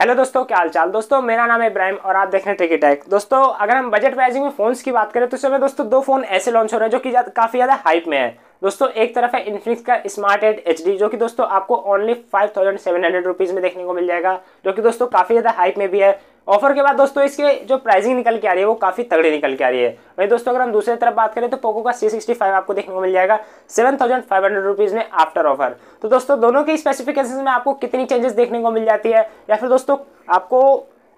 hello दोस्तों क्या हाल चाल दोस्तों मेरा नाम है इब्राहिम और आप देख रहे हैं टिकटैक टैक दोस्तों अगर हम बजट प्राइसिंग में फोन्स की बात करें तो इसमें दोस्तों दो फोन ऐसे लॉन्च हो रहे हैं जो कि काफ़ी ज़्यादा हाइप में है दोस्तों एक तरफ है इन्फिनिक्स का स्मार्ट एट एच जो कि दोस्तों आपको only five thousand seven hundred rupees में देखने को मिल जाएगा जो कि दोस्तों काफ़ी ज़्यादा हाइप में भी है ऑफर के बाद दोस्तों इसके जो प्राइसिंग निकल के आ रही है वो काफ़ी तगड़ी निकल के आ रही है वही दोस्तों अगर हम दूसरी तरफ बात करें तो पोको का सी सिक्सटी फाइव आपको देखने को मिल जाएगा seven thousand five hundred rupees में आफ्टर ऑफर तो दोस्तों दोनों के स्पेसिफिकेशन में आपको कितनी चेंजेस देखने को मिल जाती है या फिर दोस्तों आपको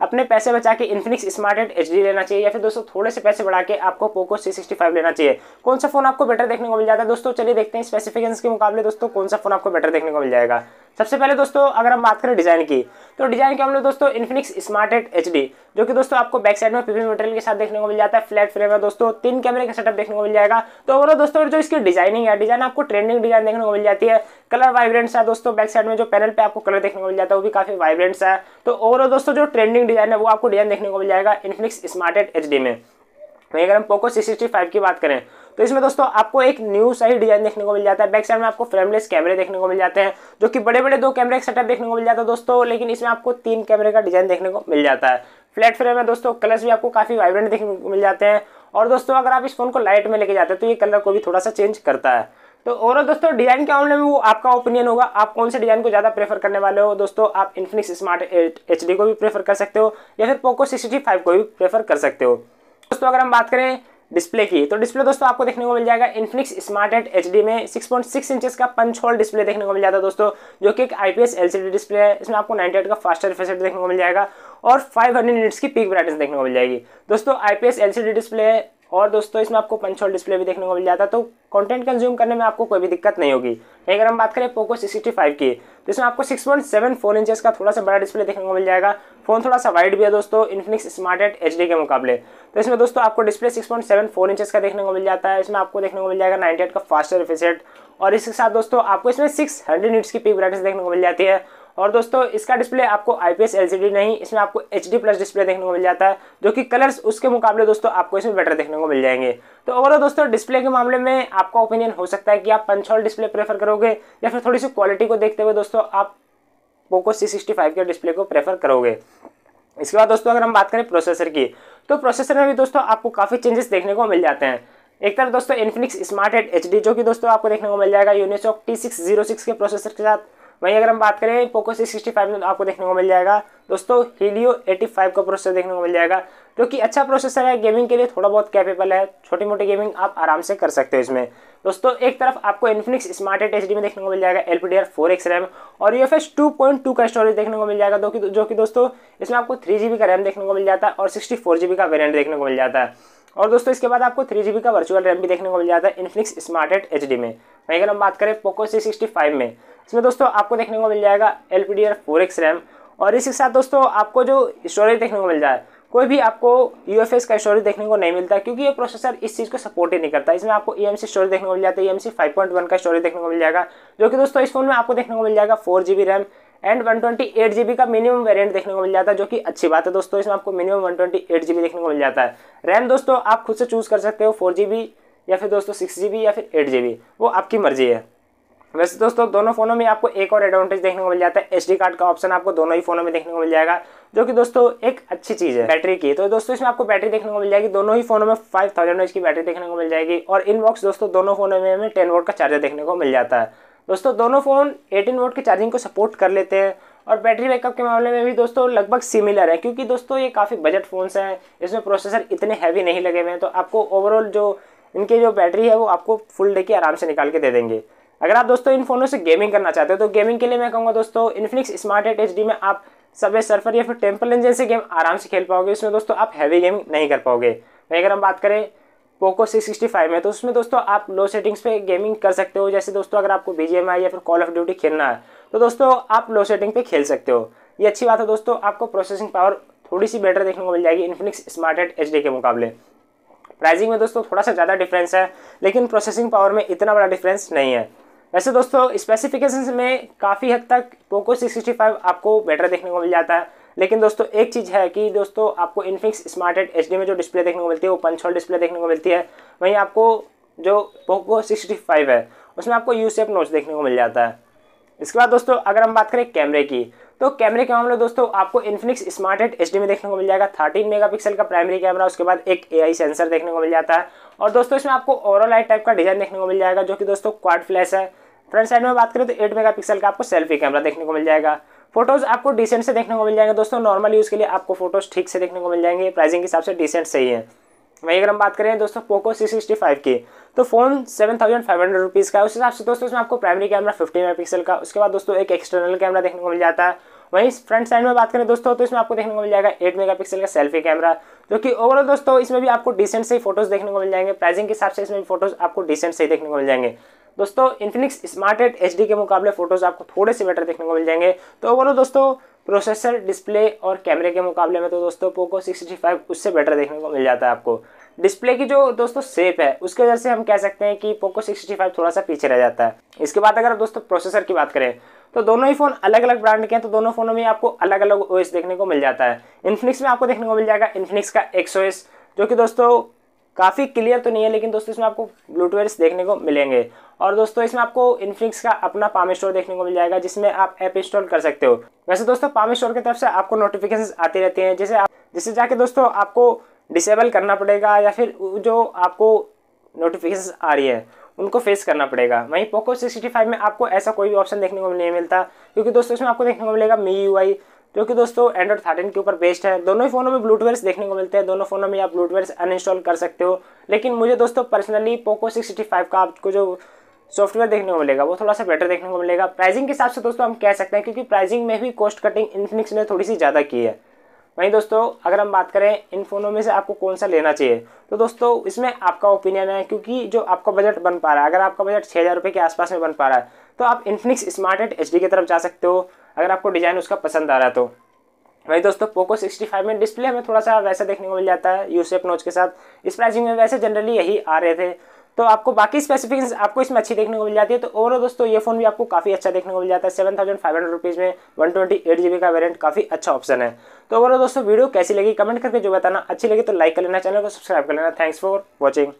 अपने पैसे बचा के इन्फिनिक्स स्मार्ट एट एच लेना चाहिए या फिर दोस्तों थोड़े से पैसे बढ़ा के आपको पोको सी सिक्सटी फाइव लेना चाहिए कौन सा फोन आपको बेटर देखने को मिल जाता है दोस्तों चलिए देखते हैं स्पेसिफिकेशन के मुकाबले दोस्तों कौन सा फोन आपको बेटर देखने को मिल जाएगा सबसे पहले दोस्तों अगर हम बात करें डिज़ाइन की तो डिज़ाइन की हमने दोस्तों इन्फिनिक्स स्मार्ट एट एच जो कि दोस्तों आपको बैक साइड में पीपी मटेरियल के साथ देखने को मिल जाता है फ्लैट फ्रेम है दोस्तों तीन कैमरे का सेटअप देखने को मिल जाएगा तो ओवरऑल दोस्तों जो इसकी डिजाइनिंग है डिजाइन आपको ट्रेंडिंग डिजाइन देखने को मिल जाती है कलर वाइब्रेंट्स है दोस्तों बैक साइड में जो पैनल पे आपको कलर देखने को मिल जाता है वो भी काफी वाइब्रेंट्स है तो ओवरऑल दोस्तों जो ट्रेंडिंग डिजाइन है वो आपको डिजाइन देखने को मिल जाएगा इन्फिनिक्स स्मार्ट एट एच में वहीं अगर हम पोको सी की बात करें तो इसमें दोस्तों आपको एक न्यू सही डिजाइन देखने को मिल जाता है बैक साइड में आपको फ्रेमलेस कैमरे देखने को मिल जाते हैं जो कि बड़े बड़े दो कैमरे का सेटअप देखने को मिल जाता है दोस्तों लेकिन इसमें आपको तीन कैमरे का डिजाइन देखने को मिल जाता है फ्लैट फ्रेम में दोस्तों कलर्स भी आपको काफ़ी वाइब्रेंट देखने को मिल जाते हैं और दोस्तों अगर आप इस फोन को लाइट में लेके जाते हैं तो ये कलर को भी थोड़ा सा चेंज करता है तो ओवरऑल दोस्तों डिजाइन के मामले में वो आपका ओपिनियन होगा आप कौन से डिजाइन को ज़्यादा प्रेफर करने वाले हो दोस्तों आप इन्फिनिक्स स्मार्ट एच को भी प्रेफर कर सकते हो या फिर पोको सिक्सटी फाइव को भी प्रेफर कर सकते हो दोस्तों अगर हम बात करें डिस्प्ले की तो डिस्प्ले दोस्तों आपको देखने को मिल जाएगा इन्फिनिक्स स्मार्ट एट एच में 6.6 इंचेस का पंच होल डिस्प्ले देखने को मिल जाता है दोस्तों जो कि एक आईपीएस एलसीडी डिस्प्ले है इसमें आपको 98 का फास्ट रिफ्रेश देखने को मिल जाएगा और 500 यूनिट्स की पीक ब्राइटनेस देखने को मिल जाएगी दोस्तों आईपीएस एलसीडी डिस्प्ले है और दोस्तों इसमें आपको पंच होल डिस्प्ले भी देखने को मिल जाता है तो कंटेंट कंज्यूम करने में आपको कोई भी दिक्कत नहीं होगी वहीं अगर हम बात करें पोको सिक्सटी फाइव की तो इसमें आपको six point seven four inches का थोड़ा सा बड़ा डिस्प्ले देखने को मिल जाएगा फोन थोड़ा सा वाइड भी है दोस्तों इन्फिनिक्स स्मार्ट एट एच के मुकाबले तो इसमें दोस्तों आपको डिस्प्ले फोर इंचेस का देखने को मिल जाता है इसमें आपको देखने को मिल जाएगा 98 का फास्टर रिफिसेट और इसके साथ दोस्तों आपको इसमें 600 हंड्रेड की पिक ब्राइटनेस देखने को मिल जाती है और दोस्तों इसका डिस्प्ले आपको आई पी नहीं इसमें आपको एच प्लस डिस्प्ले देखने को मिल जाता है जो कि कलर्स उसके मुकाबले दोस्तों आपको इसमें बेटर देखने को मिल जाएंगे तो ओवरऑल दोस्तों डिस्प्ले के मामले में आपका ओपिनियन हो सकता है कि आप पंचोल डिस्प्ले प्रेफर करोगे या फिर थोड़ी सी क्वालिटी को देखते हुए दोस्तों आप पोको सी सिक्सटी फाइव के डिस्प्ले को प्रेफर करोगे इसके बाद दोस्तों अगर हम बात करें प्रोसेसर की तो प्रोसेसर में भी दोस्तों आपको काफ़ी चेंजेस देखने को मिल जाते हैं एक तरफ दोस्तों इन्फिनिक्स स्मार्ट हेड एच जो कि दोस्तों आपको देखने को मिल जाएगा Unisoc T six zero six के प्रोसेसर के साथ वहीं अगर हम बात करें पोको सी सिक्सटी फाइव में तो आपको देखने को मिल जाएगा दोस्तों हीलियो एटी फाइव का प्रोसेसर देखने को मिल जाएगा जो कि अच्छा प्रोसेसर है गेमिंग के लिए थोड़ा बहुत कैपेबल है छोटी मोटी गेमिंग आप आराम से कर सकते हो इसमें दोस्तों एक तरफ आपको इन्फिनिक्स स्मार्ट एट एच में देखने को मिल जाएगा L P D R four X RAM और U F S two point two का स्टोरेज देखने को मिल जाएगा दो कि जो कि दोस्तों इसमें आपको थ्री जी बी का रैम देखने को मिल जाता है और सिक्सटी फोर जी बी का वेरियंट देखने को मिल जाता है और दोस्तों इसके बाद आपको थ्री जी का वर्चुअल रैम भी देखने को मिल जाता है इन्फिनिक्स स्मार्ट एट एच में वहीं अगर हम बात करें पोको सी सिक्सटी फाइव में इसमें दोस्तों आपको देखने को मिल जाएगा L P D R four X RAM और इसके साथ दोस्तों आपको जो स्टोरेज देखने को मिल जाए कोई भी आपको यू का स्टोरेज देखने को नहीं मिलता क्योंकि ये प्रोसेसर इस चीज़ को सपोर्ट ही नहीं करता इसमें आपको ई एम स्टोरेज देखने को मिल जाता है ई एम सी का स्टोरेज देखने को मिल जाएगा जो कि दोस्तों इस फोन में आपको देखने को मिल जाएगा four RAM and one twenty eight B का मिनिमम वेरिएंट देखने को मिल जाता है जो कि अच्छी बात है दोस्तों इसमें आपको minimum one twenty eight B देखने को मिल जाता है रैम दोस्तों आप खुद से चूज़ कर सकते हो फोर बी या फिर दोस्तों सिक्स बी या फिर एट बी वो आपकी मर्जी है वैसे दोस्तों दोनों फोनों में आपको एक और एडवांटेज देखने को मिल जाता है एसडी कार्ड का ऑप्शन आपको दोनों ही फोनों में देखने को मिल जाएगा जो कि दोस्तों एक अच्छी चीज़ है बैटरी की तो दोस्तों इसमें आपको बैटरी देखने को मिल जाएगी दोनों ही फोनों में फाइव थाउजेंड की बैटरी देखने को मिल जाएगी और इनबॉक्स दोस्तों दोनों फोनों में हमें टेन वोट का चार्जर देखने को मिल जाता है दोस्तों दोनों फ़ोन एटीन वोट के चार्जिंग को सपोर्ट कर लेते हैं और बैटरी बैकअप के मामले में भी दोस्तों लगभग सिमिलर है क्योंकि दोस्तों ये काफ़ी बजट फ़ोन्स हैं इसमें प्रोसेसर इतने हैवी नहीं लगे हुए हैं तो आपको ओवरऑल जो इनके जो बैटरी है वो आपको फुल डे की आराम से निकाल के दे देंगे अगर आप दोस्तों इन फ़ोनों से गेमिंग करना चाहते हो तो गेमिंग के लिए मैं कहूँगा दोस्तों इन्फिनिक्स स्मार्ट एट एच में आप सबे सर्फर या फिर टेम्पल इंजन से गेम आराम से खेल पाओगे इसमें दोस्तों आप हैवी गेमिंग नहीं कर पाओगे वहीं अगर हम बात करें पोको फाइव में तो उसमें दोस्तों आप लो सेटिंग्स पे गेमिंग कर सकते हो जैसे दोस्तों अगर आपको बी या फिर कॉल ऑफ ड्यूटी खेलना है तो दोस्तों आप लो सेटिंग पे खेल सकते हो ये अच्छी बात है दोस्तों आपको प्रोसेसिंग पावर थोड़ी सी बेटर देखने को मिल जाएगी इन्फिनिक्स स्मार्ट एट एच के मुकाबले प्राइसिंग में दोस्तों थोड़ा सा ज़्यादा डिफरेंस है लेकिन प्रोसेसिंग पावर में इतना बड़ा डिफरेंस नहीं है वैसे दोस्तों स्पेसिफिकेशंस में काफ़ी हद तक पोको सिक्स आपको बेटर देखने को मिल जाता है लेकिन दोस्तों एक चीज़ है कि दोस्तों आपको इनफिक्स स्मार्टेड एच में जो डिस्प्ले देखने को मिलती है वो पंच होल डिस्प्ले देखने को मिलती है वहीं आपको जो पोको 665 है उसमें आपको यू सेप नोच देखने को मिल जाता है इसके बाद दोस्तों अगर हम बात करें कैमरे की तो कैमरे के मामले दोस्तों आपको इन्फिनिक्स स्मार्टेड एच में देखने को मिल जाएगा 13 मेगापिक्सल का प्राइमरी कैमरा उसके बाद एक एआई सेंसर देखने को मिल जाता है और दोस्तों इसमें आपको ओवरऑल लाइट टाइप का डिज़ाइन देखने को मिल जाएगा जो कि दोस्तों क्वाड फ्लैश है फ्रंट साइड में बात करें तो एट मेगा का आपको सेल्फी कैमरा देखने को मिल जाएगा फोटोज आपको डिसेंट से देखने को मिल जाएंगे दोस्तों नॉर्मल यूज़ के लिए आपको फोटोज ठीक से देखने को मिल जाएंगे प्राइसिंग के हिसाब से डिसेंट सही है वहीं अगर हम बात करें दोस्तों पोको सी सिक्सटी फाइव की तो phone seven thousand five hundred rupees का उस हिसाब से दोस्तों इसमें आपको primary camera fifty mega pixel का उसके बाद दोस्तों एक एक्सटर्नल कैमरा देखने को मिल जाता है वहीं फ्रंट साइड में बात करें दोस्तों तो इसमें आपको देखने को मिल जाएगा एट मेगा पिक्सल का सेल्फी कैमरा जो कि ओवरऑल दोस्तों इसमें भी आपको डिसेंट से फोटोज देखने को मिल जाएंगे प्राइसिंग के हिसाब से इसमें फोटोज आपको डिसेंट से देखने को मिल जाएंगे दोस्तों इन्फिनिक्स स्मार्ट एट एच के मुकाबले फोटोज़ आपको थोड़े से बेटर देखने को मिल जाएंगे तो बोलो दोस्तों प्रोसेसर डिस्प्ले और कैमरे के मुकाबले में तो दोस्तों पोको सिक्सटी फाइव उससे बेटर देखने को मिल जाता है आपको डिस्प्ले की जो दोस्तों सेप है उसके वजह से हम कह सकते हैं कि पोको सिक्सटी फाइव थोड़ा सा पीछे रह जाता है इसके बाद अगर दोस्तों प्रोसेसर की बात करें तो दोनों ही फ़ोन अलग अलग ब्रांड के हैं तो दोनों फ़ोनों में आपको अलग अलग ओएस देखने को मिल जाता है इन्फिनिक्स में आपको देखने को मिल जाएगा इन्फिनिक्स का एक्स जो कि दोस्तों काफ़ी क्लियर तो नहीं है लेकिन दोस्तों इसमें आपको ब्लूटूथ देखने को मिलेंगे और दोस्तों इसमें आपको इनफ्लिक्स का अपना पाम स्टोर देखने को मिल जाएगा जिसमें आप ऐप इंस्टॉल कर सकते हो वैसे दोस्तों पाम स्टोर की तरफ से आपको नोटिफिकेशन आती रहती हैं जैसे आप जिससे जाके दोस्तों आपको डिसेबल करना पड़ेगा या फिर जो आपको नोटिफिकेशन आ रही है उनको फेस करना पड़ेगा वहीं पोको सिक्सटी फाइव में आपको ऐसा कोई भी ऑप्शन देखने को नहीं मिलता क्योंकि दोस्तों इसमें आपको देखने को मिलेगा मी यू आई जो कि दोस्तों एंड्रॉइड थर्टीन के ऊपर बेस्ट है दोनों ही फ़ोनों में ब्लूटवेयर देखने को मिलते हैं दोनों फ़ोनों में आप ब्लूटवेयर्स अनइंस्टॉल कर सकते हो लेकिन मुझे दोस्तों पर्सनली पोको सिक्सटी फाइव का आपको जो सॉफ्टवेयर देखने को मिलेगा वो थोड़ा सा बेटर देखने को मिलेगा प्राइसिंग के हिसाब से दोस्तों हम कह सकते हैं क्योंकि प्राइसिंग में भी कॉस्ट कटिंग इन्फिनिक्स ने थोड़ी सी ज़्यादा की है वहीं दोस्तों अगर हम बात करें इन फ़ोनों में से आपको कौन सा लेना चाहिए तो दोस्तों इसमें आपका ओपिनियन है क्योंकि जो आपका बजट बन पा रहा है अगर आपका बजट छः हज़ार रुपये के आसपास में बन पा रहा है तो आप इन्फिनिक्स स्मार्ट एट एच की तरफ जा सकते हो अगर आपको डिज़ाइन उसका पसंद आ रहा है तो वही दोस्तों पोको 65 में डिस्प्ले हमें थोड़ा सा वैसा देखने को मिल जाता है यूसेप नोच के साथ इस प्राइसिंग में वैसे जनरली यही आ रहे थे तो आपको बाकी स्पेसिफिकेशन आपको इसमें अच्छी देखने को मिल जाती है तो ओवरऑल दोस्तों ये फोन भी आपको काफ़ी अच्छा देखने को मिल जाता है seven thousand five hundred rupees में one twenty eight G B का वेरियंट काफ़ी अच्छा ऑप्शन है तो ओवरऑल दोस्तों वीडियो कैसी लगी कमेंट करके जो बताना अच्छी लगी तो लाइक कर लेना चैनल को सब्सक्राइब कर लेना थैंक्स फॉर वॉचिंग